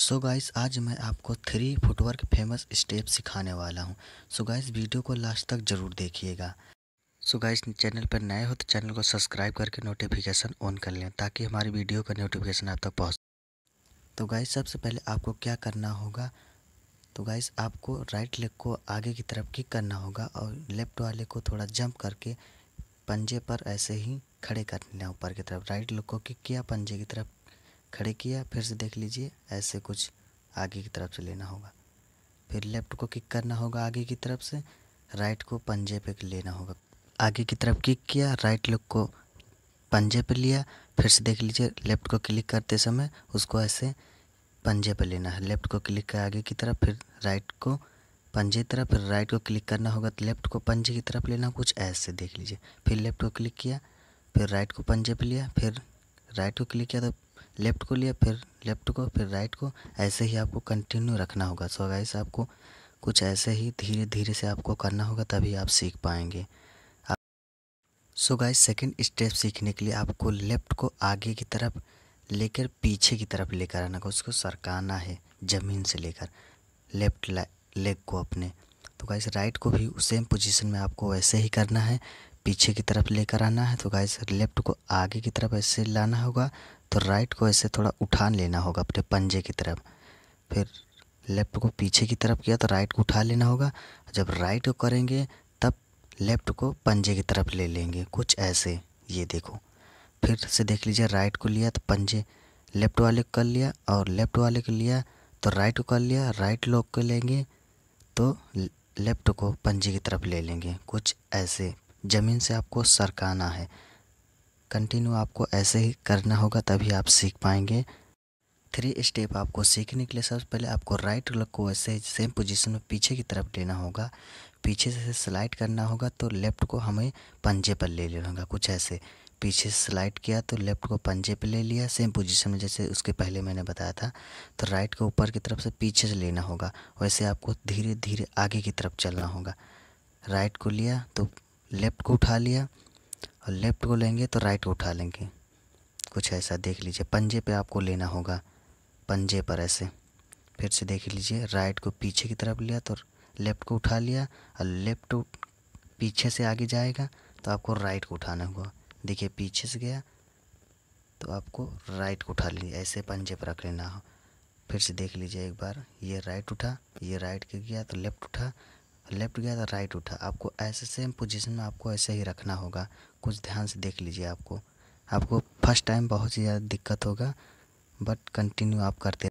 सो so guys आज मैं आपको थ्री फुटवर्क फेमस स्टेप सिखाने वाला हूँ सो so गाइस वीडियो को लास्ट तक ज़रूर देखिएगा सो गाइस चैनल पर नए हो तो चैनल को सब्सक्राइब करके नोटिफिकेशन ऑन कर लें ताकि हमारी वीडियो का नोटिफिकेशन आप तक पहुँच तो गाइस सबसे पहले आपको क्या करना होगा तो गाइस आपको राइट लेग को आगे की तरफ किक करना होगा और लेफ्ट वाले को थोड़ा जंप करके पंजे पर ऐसे ही खड़े कर ऊपर की तरफ राइट लेग को किक किया पंजे की तरफ खड़े किया फिर से देख लीजिए ऐसे कुछ आगे की तरफ से लेना होगा फिर लेफ्ट को किक करना होगा आगे की तरफ से राइट को पंजे पे लेना होगा आगे की तरफ किक किया राइट लुक को पंजे पे लिया फिर से देख लीजिए लेफ्ट को क्लिक करते समय उसको ऐसे पंजे पे लेना है लेफ्ट को क्लिक कर आगे की तरफ फिर राइट को पंजे की तरफ फिर राइट को क्लिक करना होगा तो लेफ्ट को पंजे की तरफ लेना कुछ ऐसे देख लीजिए फिर लेफ्ट को क्लिक किया फिर राइट को पंजे पे लिया फिर राइट को क्लिक किया तो लेफ़्ट को लिया फिर लेफ़्ट को फिर राइट को ऐसे ही आपको कंटिन्यू रखना होगा सो गाइस आपको कुछ ऐसे ही धीरे धीरे से आपको करना होगा तभी आप सीख पाएंगे सो गाइस सेकंड स्टेप सीखने के लिए आपको लेफ़्ट को आगे की तरफ लेकर पीछे की तरफ लेकर आना उसको सरकाना है ज़मीन से लेकर लेफ़्ट लेग को अपने तो गाइस राइट को भी सेम पोजीशन में आपको वैसे ही करना है पीछे की तरफ लेकर आना है तो गाइस लेफ्ट को आगे की तरफ ऐसे लाना होगा तो राइट को ऐसे थोड़ा उठान लेना होगा अपने पंजे की तरफ फिर लेफ्ट को पीछे की तरफ किया तो राइट को उठा लेना होगा जब राइट को करेंगे तब लेफ्ट को पंजे की तरफ ले लेंगे कुछ ऐसे ये देखो फिर से देख लीजिए राइट को लिया तो पंजे लेफ्ट वाले को कर लिया और लेफ्ट वाले को लिया तो राइट को कर लिया राइट लॉक को लेंगे तो लेफ्ट को पंजे की तरफ ले लेंगे कुछ ऐसे ज़मीन से आपको सरकाना है कंटिन्यू आपको ऐसे ही करना होगा तभी आप सीख पाएंगे थ्री स्टेप आपको सीखने के लिए सबसे पहले आपको राइट लग को ऐसे सेम पोजीशन में पीछे की तरफ लेना होगा पीछे से स्लाइड करना होगा तो लेफ़्ट को हमें पंजे पर ले लेना होगा कुछ ऐसे पीछे स्लाइड किया तो लेफ़्ट को पंजे पर ले लिया सेम पोजीशन में जैसे उसके पहले मैंने बताया था तो राइट को ऊपर की तरफ से पीछे से लेना होगा वैसे आपको धीरे धीरे आगे की तरफ चलना होगा राइट को लिया तो लेफ़्ट को उठा लिया और लेफ़्ट को लेंगे तो राइट को उठा लेंगे कुछ ऐसा देख लीजिए पंजे पे आपको लेना होगा पंजे पर ऐसे फिर से देख लीजिए राइट को पीछे की तरफ लिया तो लेफ़्ट को उठा लिया और लेफ़्ट पीछे से आगे जाएगा तो आपको राइट को उठाना होगा देखिए पीछे से गया तो आपको राइट को उठा लीजिए ऐसे पंजे पर रख लेना हो फिर से देख लीजिए एक बार ये राइट उठा ये राइट के गया तो लेफ़्ट उठा लेफ़्ट गया तो राइट उठा आपको ऐसे सेम पोजीशन में आपको ऐसे ही रखना होगा कुछ ध्यान से देख लीजिए आपको आपको फर्स्ट टाइम बहुत ही ज़्यादा दिक्कत होगा बट कंटिन्यू आप करते